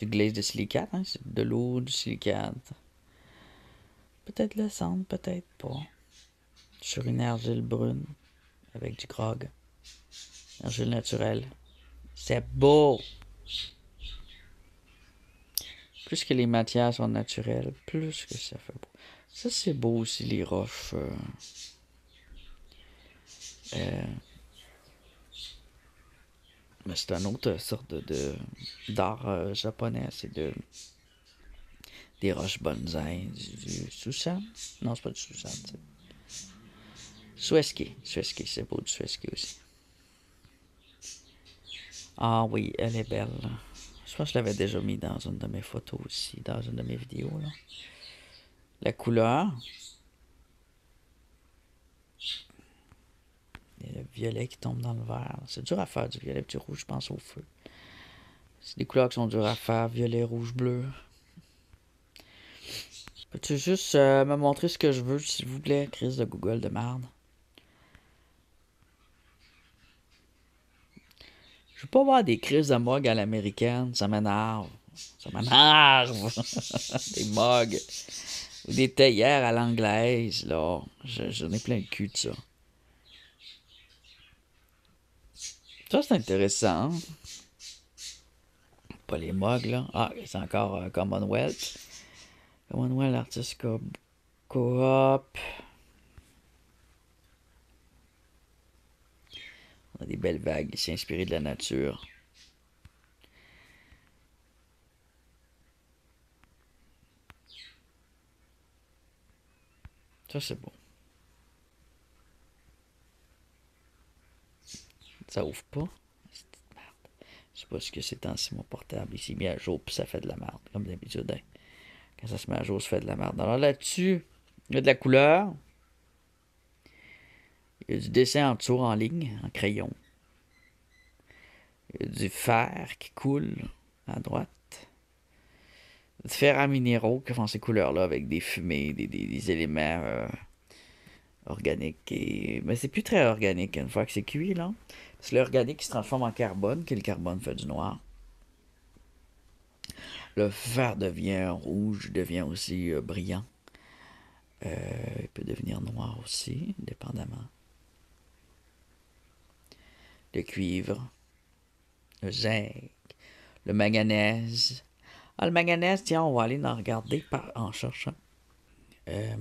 Du glace de silicate, hein, de l'eau, du silicate. Peut-être le cendre, peut-être pas. Sur une argile brune avec du grog. Argile naturelle. C'est beau! Plus que les matières sont naturelles, plus que ça fait beau. Ça, c'est beau aussi, les roches. Euh, euh, mais c'est une autre sorte de, d'art euh, japonais. C'est de, des roches bonsaï, du, du susan. Non, c'est pas du susan. Sueski. Sueski, c'est beau du Sueski aussi. Ah oui, elle est belle. Je pense que je l'avais déjà mis dans une de mes photos aussi, dans une de mes vidéos. Là. La couleur, le violet qui tombe dans le vert. C'est dur à faire du violet et du rouge, je pense au feu. C'est des couleurs qui sont dures à faire, violet, rouge, bleu. Peux-tu juste euh, me montrer ce que je veux, s'il vous plaît, crise de Google de merde? Je veux pas voir des crises de mug à l'américaine, ça m'énerve. Ça m'énerve! *laughs* des mugs. Ou des théières à l'anglaise, là. J'en ai plein le cul de ça. Ça, c'est intéressant. Pas les mugs, là. Ah, c'est encore un euh, Commonwealth. Commonwealth Artist coop On a des belles vagues. s'est inspiré de la nature. Ça, c'est bon Ça ouvre pas. Je sais pas ce que c'est tant mon portable ici s'est mis à jour puis ça fait de la merde, comme d'habitude. Hein. Quand ça se met à jour, ça fait de la merde. Alors là-dessus, il y a de la couleur. Il y a du dessin en dessous en ligne, en crayon. Il y a du fer qui coule à droite. Du fer à minéraux qui font ces couleurs-là avec des fumées, des, éléments euh, organiques. Et... Mais c'est plus très organique une fois que c'est cuit, là. C'est l'organique qui se transforme en carbone, que le carbone fait du noir. Le fer devient rouge, devient aussi euh, brillant. Euh, il peut devenir noir aussi, dépendamment. Le cuivre, le zinc, le manganèse. Ah, le manganèse, tiens, on va aller en regarder en cherchant. Euh,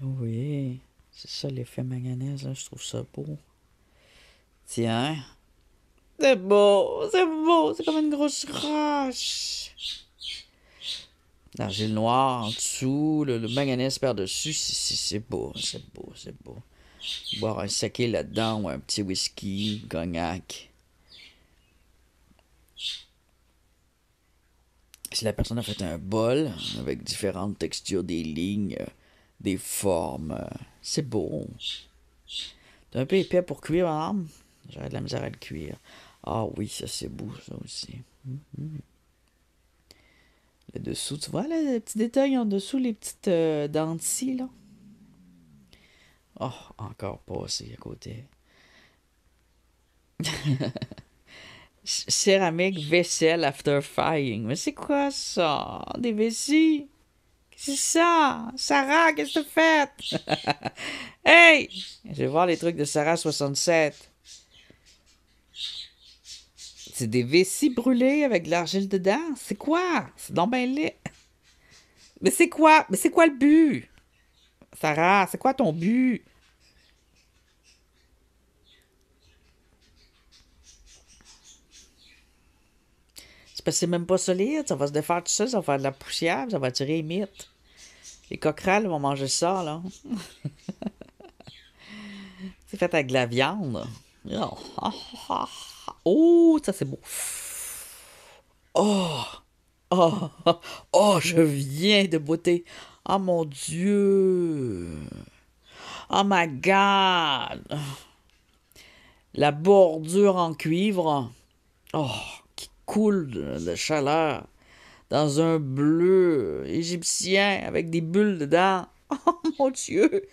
oui, c'est ça l'effet manganèse, hein, je trouve ça beau. Tiens. C'est beau, c'est beau, c'est comme une grosse roche. L'argile noir en dessous, le, manganèse par-dessus, c'est beau, c'est beau, c'est beau. Boire un saké là-dedans ou un petit whisky, cognac. si la personne a fait un bol avec différentes textures, des lignes, euh, des formes, euh, c'est beau. C'est un peu épais pour cuire, madame? J'aurais de la misère à le cuire. Ah oui, ça c'est beau, ça aussi. Mhm. Le dessous, tu vois, les petits détails en dessous, les petites euh, dentilles, là. Oh, encore pas assez à côté. *laughs* céramique vaisselle after firing ». Mais c'est quoi ça? Des vessies? C'est ça! Sarah, qu'est-ce que tu fait? *laughs* hey! Je vais voir les trucs de Sarah67. C'est des vessies brûlées avec de l'argile dedans? C'est quoi? C'est donc ben Mais c'est quoi? Mais c'est quoi le but? Sarah, c'est quoi ton but? parce que c'est même pas solide, ça va se défaire tout seul, ça va faire de la poussière, ça va tirer les Les coquerelles vont manger ça, là. *laughs* c'est fait avec de la viande. Oh, oh, ça c'est beau. Oh, oh, oh, je viens de beauté. Oh mon Dieu. Oh my God. La bordure en cuivre. Oh coule de, chaleur dans un bleu égyptien avec des bulles dedans. *laughs* Oh mon Dieu!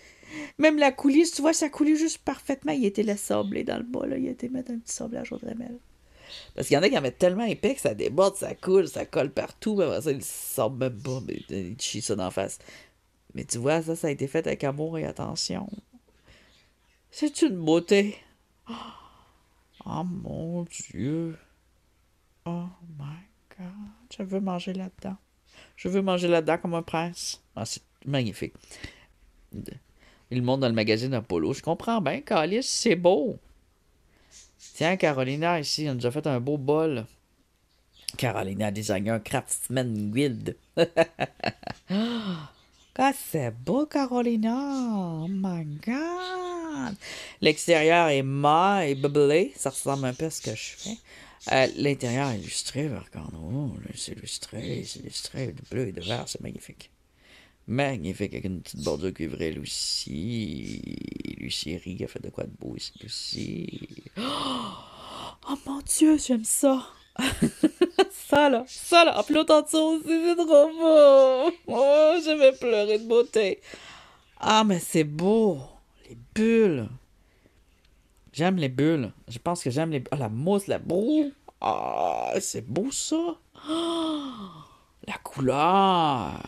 Même la coulisse, tu vois, ça coulait juste parfaitement. Il était la et dans le bas, là. Il était mettre un petit sablage au Dremel. Parce qu'il y en a qui en mettent tellement épais que ça déborde, ça coule, ça colle partout. Mais ça, il sort même pas. Mais ils ça d'en face. Mais tu vois, ça, ça a été fait avec amour et attention. C'est une beauté. Oh mon Dieu. Oh my God, je veux manger là-dedans. Je veux manger là-dedans comme un prince. Ah, c'est magnifique. Il monte dans le magazine Apollo. Je comprends bien, Calice, c'est beau. Tiens, Carolina, ici, on nous a fait un beau bol. Carolina, designer, craftsman, guide. *laughs* Ah, c'est beau, Carolina! Oh my God! L'extérieur est ma et bubblé. Ça ressemble un peu à ce que je fais. Euh, l'intérieur illustré par Oh, c'est illustré, c'est illustré, de bleu et de vert, c'est magnifique. Magnifique, avec une petite bordure cuivrée, Lucie. Lucie riga a fait de quoi de beau ici, Lucie. Oh, mon Dieu, j'aime ça! *laughs* ça là, ça là, en autant aussi, c'est trop beau! Oh, je vais pleurer de beauté! Ah, mais c'est beau! Les bulles! J'aime les bulles. Je pense que j'aime les bulles. Ah, la mousse, la boue. Ah, c'est beau ça. Ah, la couleur.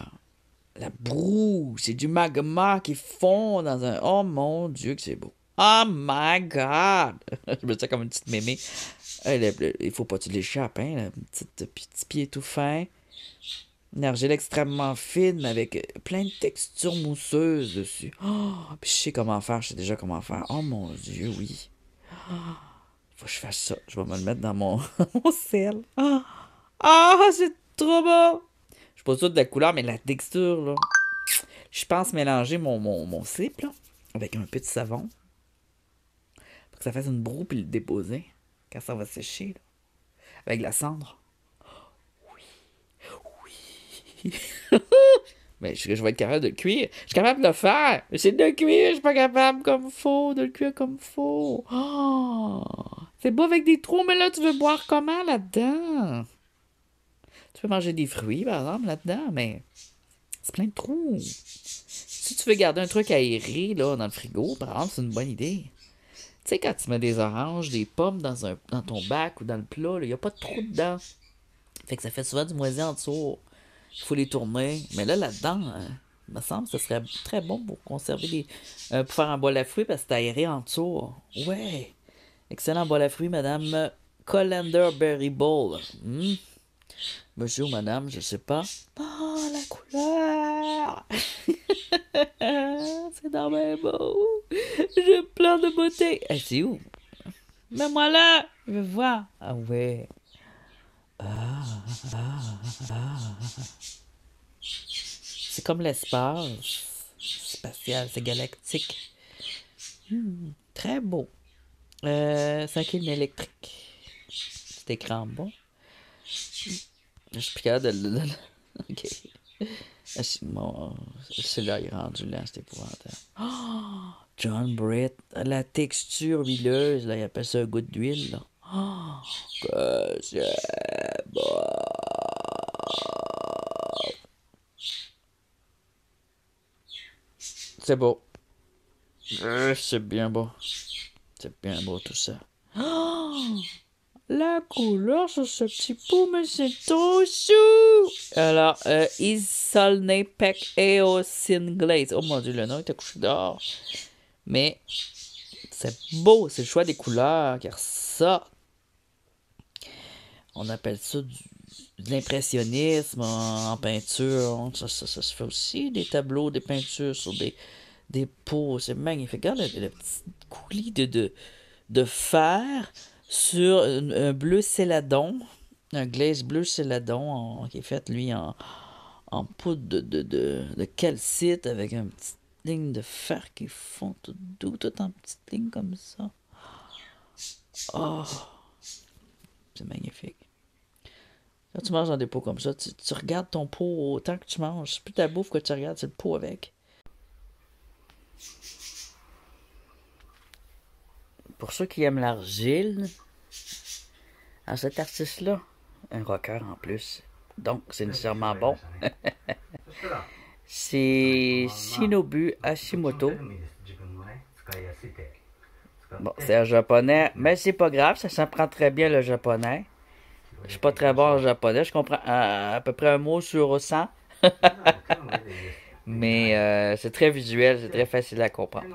La broue. C'est du magma qui fond dans un. Oh mon Dieu, que c'est beau. Oh my God. *laughs* Je me sens comme une petite mémé. Il faut pas que tu l'échappes, hein. Le euh, petit, petit pied tout fin. Une argile extrêmement fine avec euh, plein de textures mousseuses dessus. Ah, puis je sais comment faire, je sais déjà comment faire. Oh mon Dieu, oui il ah, faut que je fasse ça. Je vais me le mettre dans mon, *laughs* sel. Ah, ah, c'est trop beau! Je suis pas sûr de la couleur, mais de la texture, là. Je pense mélanger mon, mon, avec un petit de savon. Pour que ça fasse une broue, puis le déposer. Quand ça va sécher, là. Avec la cendre. Oui. Oui. *laughs* mais je, je, vais être capable de le cuire. Je suis capable de le faire, mais c'est de le cuire, je suis pas capable comme faux, de le cuire comme faux. Oh! c'est beau avec des trous, mais là, tu veux boire comment là-dedans? Tu peux manger des fruits, par exemple, là-dedans, mais c'est plein de trous. Si tu veux garder un truc aéré, là, dans le frigo, par exemple, c'est une bonne idée. Tu sais, quand tu mets des oranges, des pommes dans, un, ton bac ou dans le plat, il n'y a pas de trou dedans. Fait que ça fait souvent du moisi en dessous il faut les tourner. Mais là, là-dedans, il euh, me semble que ce serait très bon pour conserver les. Euh, pour faire un bol à fruits parce que c'est aéré en dessous. Ouais! Excellent bol à fruits, madame Colander Berry Bowl. Hmm. Monsieur madame, je sais pas. Oh, la couleur! *laughs* c'est dans mes J'ai plein de beauté. Elle, eh, c'est où? Mets-moi là! Je veux voir. Ah ouais. C'est comme l'espace spatial, c'est galactique. Hmm, très beau. Euh, une électrique. C'est écran bon. Je suis de *laughs* ok. C'est Celui-là, il est rendu là, c'est épouvantable. Oh, John Britt, la texture huileuse, là, il appelle ça un goût d'huile. Là. Oh, que bah. C'est beau. Euh, c'est bien beau. C'est bien beau tout ça. Oh, la couleur sur ce petit mais c'est trop chou! Alors, euh, Isolne Peck Glaze. Oh mon dieu, le nom était couché d'or. Mais c'est beau, c'est le choix des couleurs Car ça on appelle ça de l'impressionnisme en, peinture. ça, ça, se fait aussi des tableaux, des peintures sur des, des pots. C'est magnifique. Regarde le, petit coulis de, de, de fer sur un, bleu céladon, un glace bleu céladon qui est fait, lui, en, en poudre de, de, de calcite avec un petite ligne de fer qui fond tout doux, tout en petit ligne comme ça. Oh, c'est magnifique. Quand tu manges dans des pots comme ça, tu, regardes ton pot autant que tu manges. C'est plus ta bouffe que tu regardes, c'est le pot avec. Pour ceux qui aiment l'argile, à cet artiste-là, un rocker en plus. Donc, c'est nécessairement bon. *laughs* c'est Shinobu Hashimoto. Bon, c'est un japonais, mais c'est pas grave, ça s'en très bien le japonais. Je suis pas très bon en japonais, je comprends à, peu près un mot sur 100. *laughs* mais euh, c'est très visuel, c'est très facile à comprendre.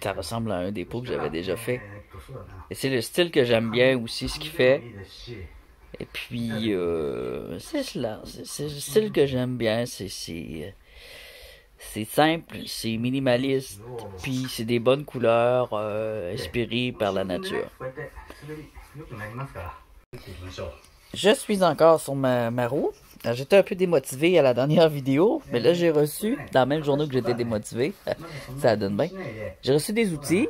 Ça ressemble à un dépôt que j'avais déjà fait. Et c'est le style que j'aime bien aussi, ce qui fait. Et puis, euh, c'est cela. C'est le style que j'aime bien. C'est c'est simple, c'est minimaliste, oh. puis c'est des bonnes couleurs euh, inspirées par la nature. Je suis encore sur ma, roue. J'étais un peu démotivé à la dernière vidéo, mais là j'ai reçu, dans la même journée que j'étais démotivé, *laughs* ça donne bien, j'ai reçu des outils.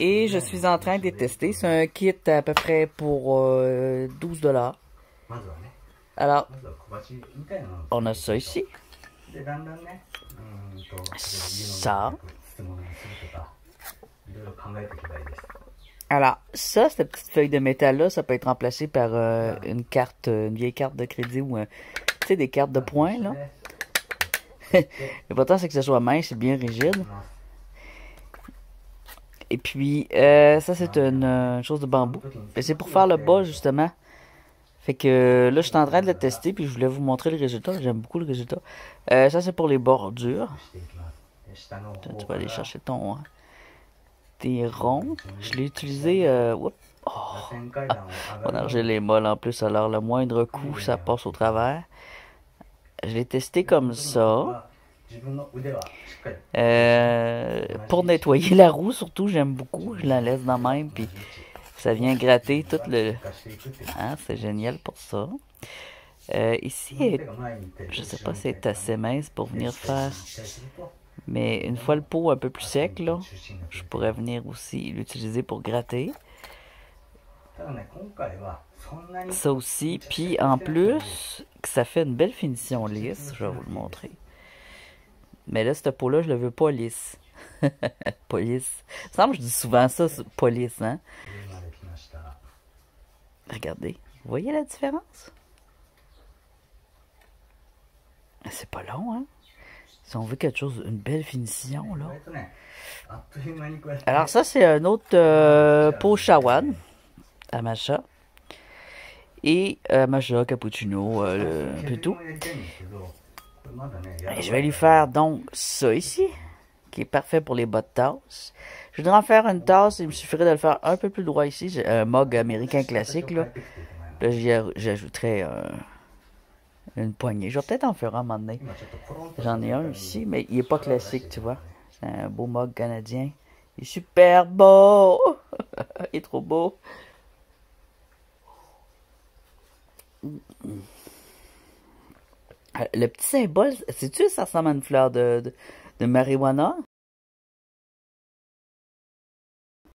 Et je suis en train de les tester. C'est un kit à peu près pour 12 euh, dollars. Alors, on a ça ici. Ça. Alors, ça, cette petite feuille de métal-là, ça peut être remplacé par euh, une carte, euh, une vieille carte de crédit ou tu sais, des cartes de points, là. L'important, *laughs* c'est que ça soit mince et bien rigide. Et puis, euh, ça, c'est une, une, chose de bambou. c'est pour faire le bas, justement. Fait que là, je suis en train de le tester, puis je voulais vous montrer le résultat. J'aime beaucoup le résultat. Euh, ça, c'est pour les bordures. tu vas aller chercher ton... Hein. tes ronds. Je l'ai utilisé... Euh, Oh. les molles en plus, alors le moindre coup, ça passe au travers. Je l'ai testé comme ça. Euh, pour nettoyer la roue, surtout, j'aime beaucoup. Je la laisse dans même, puis ça vient gratter tout le... Hein, c'est génial pour ça. Euh, ici, je ne sais pas si c'est assez mince pour venir faire... Mais une fois le pot un peu plus sec, je pourrais venir aussi l'utiliser pour gratter. Ça aussi. Puis en plus, ça fait une belle finition lisse. Je vais vous le montrer. Mais là, ce pot-là, je le veux pas lisse. *laughs* pas lisse. Il semble je dis souvent ça, pas lisse, hein? Regardez, vous voyez la différence? C'est pas long, hein? Si on veut quelque chose, une belle finition, là. Alors ça, c'est un autre euh, pot shawan à Macha. Et à euh, Macha, cappuccino, euh, un peu tout. je vais lui faire donc ça ici, qui est parfait pour les bottes de tasse. Je voudrais en faire une tasse. Il me suffirait de le faire un peu plus droit ici. J'ai un mug américain classique. Là, là j'ajouterais une poignée. Je vais peut-être en faire un, un moment J'en ai un ici, mais il est pas classique, tu vois. C'est un beau mug canadien. Il est super beau. *laughs* il est trop beau. Euh, le petit symbole, sais-tu, ça ressemble à une fleur de, de marijuana?